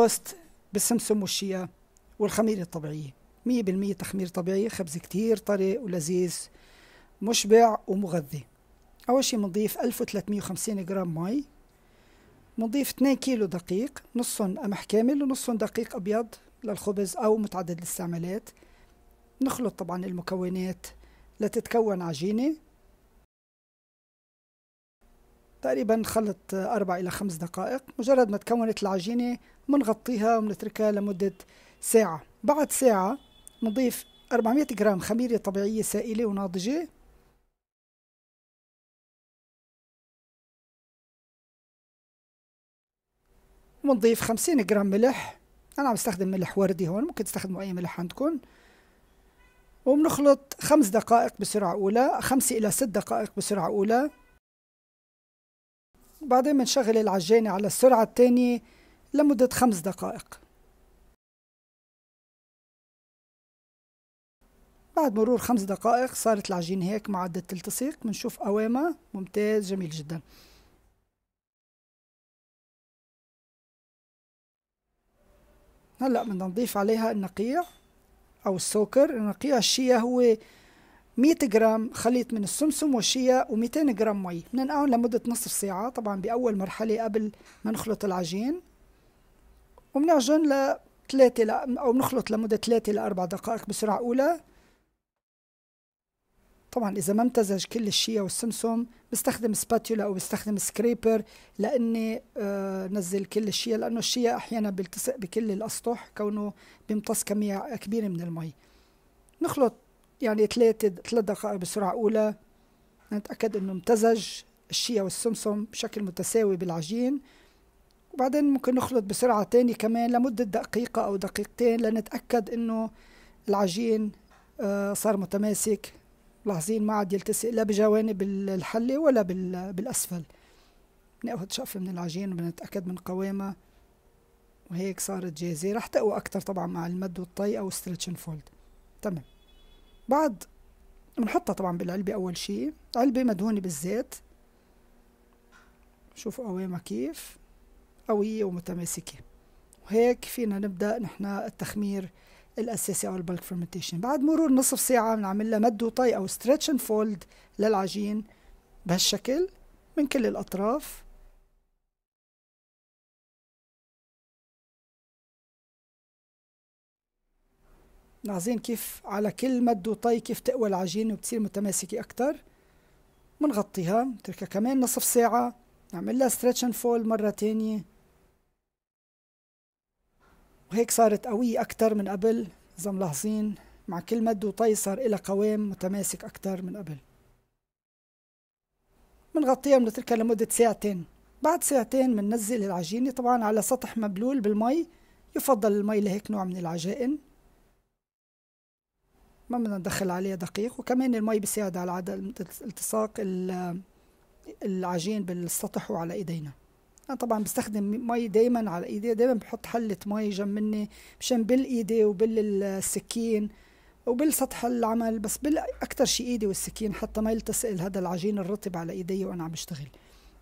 التوست بالسمسم والشيا والخميرة الطبيعية مية بالمية تخمير طبيعي خبز كتير طري ولذيذ مشبع ومغذي أول شي بنضيف 1350 جرام مي بنضيف 2 كيلو دقيق نصهم قمح كامل ونصهم دقيق أبيض للخبز أو متعدد الاستعمالات نخلط طبعا المكونات لتتكون عجينة تقريبا خلط أربع إلى خمس دقائق مجرد ما تكونت العجينة بنغطيها وبنتركها لمدة ساعة بعد ساعة نضيف 400 جرام خميرة طبيعية سائلة وناضجة ونضيف 50 جرام ملح أنا عم بستخدم ملح وردي هون ممكن تستخدموا أي ملح عندكم وبنخلط خمس دقائق بسرعة أولى خمسة إلى ست دقائق بسرعة أولى وبعدين بنشغل العجانة على السرعة الثانية لمدة خمس دقائق بعد مرور خمس دقائق صارت العجينة هيك معدة تلتصق بنشوف قوامها ممتاز جميل جدا هلأ بدنا نضيف عليها النقيع أو السكر النقيع الشيا هو 100 جرام خليط من السمسم والشيا و200 جرام مي بننقعهم لمدة نصف ساعة طبعا بأول مرحلة قبل ما نخلط العجين وبنعجن لثلاثة ل... أو بنخلط لمدة ثلاثة لأربع دقائق بسرعة أولى طبعا إذا ما امتزج كل الشيا والسمسم بستخدم سباتيولا أو بستخدم سكريبر لأني آه، نزل كل الشيا لأنه الشيا أحيانا بيلتصق بكل الأسطح كونه بيمتص كمية كبيرة من المي نخلط يعني ثلاثة ثلاث دقائق بسرعة أولى نتأكد أنه امتزج الشيا والسمسم بشكل متساوي بالعجين وبعدين ممكن نخلط بسرعة تاني كمان لمدة دقيقة أو دقيقتين لنتأكد أنه العجين آه، صار متماسك لاحظين ما عاد يلتصق لا بجوانب الحلة ولا بالأسفل ناخد شقفة من العجين وبنتأكد من قوامها وهيك صارت جاهزة رح تقوى أكتر طبعا مع المد والطي أو ستريتش فولد تمام بعد بنحطها طبعا بالعلبة أول شيء علبة مدهونة بالزيت شوفوا قوامها كيف قوية ومتماسكة وهيك فينا نبدأ نحن التخمير الأساسي أو البلك فرمنتيشن بعد مرور نصف ساعة بنعمل لها مد وطي أو ستريتش اند فولد للعجين بهالشكل من كل الأطراف لاحظين كيف على كل مد وطي كيف تقوى العجينة وبتصير متماسكة أكتر بنغطيها نتركها كمان نصف ساعة نعمل لها ستريتش اند فول مرة تانية وهيك صارت قوية أكتر من قبل إذا ملاحظين مع كل مد وطي صار لها قوام متماسك أكتر من قبل بنغطيها بنتركها لمدة ساعتين بعد ساعتين بننزل العجينة طبعا على سطح مبلول بالمي يفضل المي لهيك نوع من العجائن ما بدنا ندخل عليها دقيق وكمان المي بيساعد على عدم التصاق العجين بالسطح وعلى ايدينا انا طبعا بستخدم مي دايما على ايدي دايما بحط حله مي جنب مني مشان بالايدي وبالسكين وبالسطح العمل بس بالاكثر شيء ايدي والسكين حتى ما يلتصق هذا العجين الرطب على ايدي وانا عم بشتغل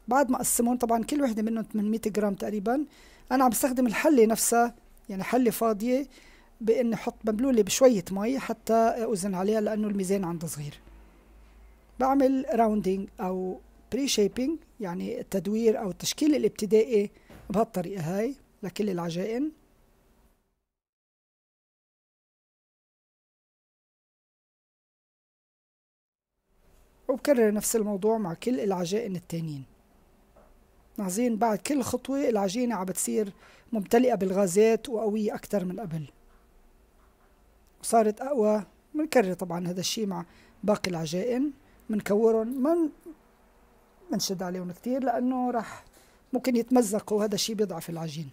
بعد ما قسمهم طبعا كل وحده منهم 800 جرام تقريبا انا عم بستخدم الحله نفسها يعني حله فاضيه باني احط مبلوله بشويه مي حتى اوزن عليها لانه الميزان عنده صغير بعمل راوندينج او بري شيبينج يعني التدوير او التشكيل الابتدائي بهالطريقه هاي لكل العجائن وبكرر نفس الموضوع مع كل العجائن التانيين لاحظين بعد كل خطوة العجينة عم بتصير ممتلئة بالغازات وقوية أكثر من قبل صارت اقوى بنكرر طبعا هذا الشيء مع باقي العجائن بنكورهم ما بنشد عليهم كثير لانه راح ممكن يتمزقوا وهذا الشيء بيضعف العجين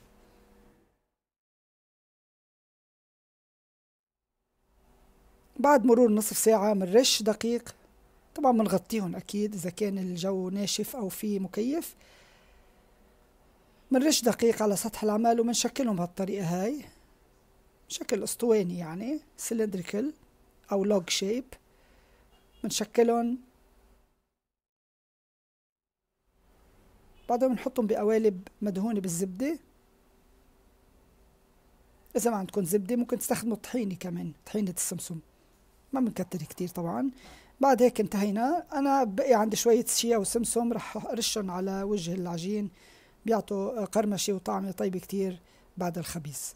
بعد مرور نصف ساعة بنرش دقيق طبعا بنغطيهم أكيد إذا كان الجو ناشف أو في مكيف بنرش دقيق على سطح العمل وبنشكلهم بهالطريقة هاي شكل اسطواني يعني سلندريكال او لوج شيب بنشكلهم بعدين بنحطهم بقوالب مدهونة بالزبدة إذا ما عندكم زبدة ممكن تستخدموا طحينة كمان طحينة السمسم ما بنكتر كتير طبعا بعد هيك انتهينا أنا بقي عندي شوية شيا وسمسم رح أرشهم على وجه العجين بيعطوا قرمشة وطعمة طيبة كتير بعد الخبيث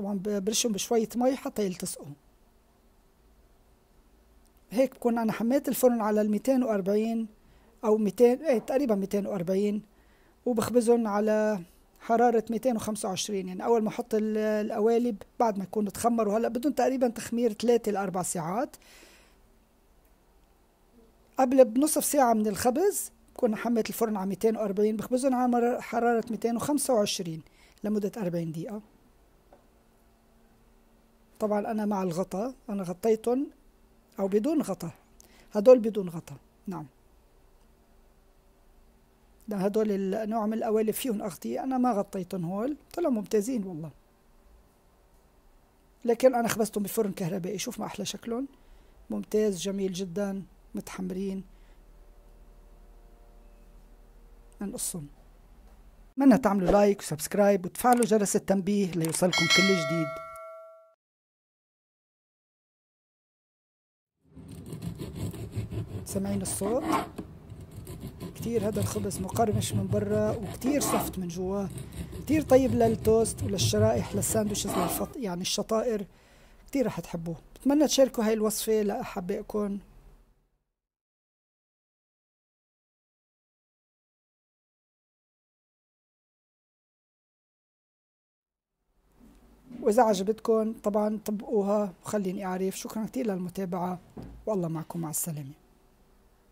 طبعا برشهم بشوية مي حتى يلتصقوا هيك بكون أنا حميت الفرن على الميتين 240 أو 200 ايه تقريبا 240 وبخبزهم على حرارة 225 يعني أول ما أحط القوالب بعد ما يكونوا تخمروا هلأ بدهم تقريبا تخمير 3 ل 4 ساعات قبل بنصف ساعة من الخبز بكون حميت الفرن على 240 بخبزهم على حرارة 225 لمدة 40 دقيقة طبعا أنا مع الغطاء أنا غطيتهم أو بدون غطاء هدول بدون غطاء نعم هدول النوع من القوالب فيهم أغطية أنا ما غطيتهم هول طلعوا ممتازين والله لكن أنا خبزتهم بفرن كهربائي شوف ما أحلى شكلهم ممتاز جميل جدا متحمرين نقصهم أتمنى تعملوا لايك وسبسكرايب وتفعلوا جرس التنبيه ليوصلكم كل جديد سامعين الصوت كتير هذا الخبز مقرمش من برا وكتير سوفت من جوا كتير طيب للتوست وللشرائح للساندوشز للفط... يعني الشطائر كتير رح تحبوه بتمنى تشاركوا هاي الوصفة لأحبائكم وإذا عجبتكم طبعا طبقوها وخليني أعرف شكرا كتير للمتابعة والله معكم مع السلامة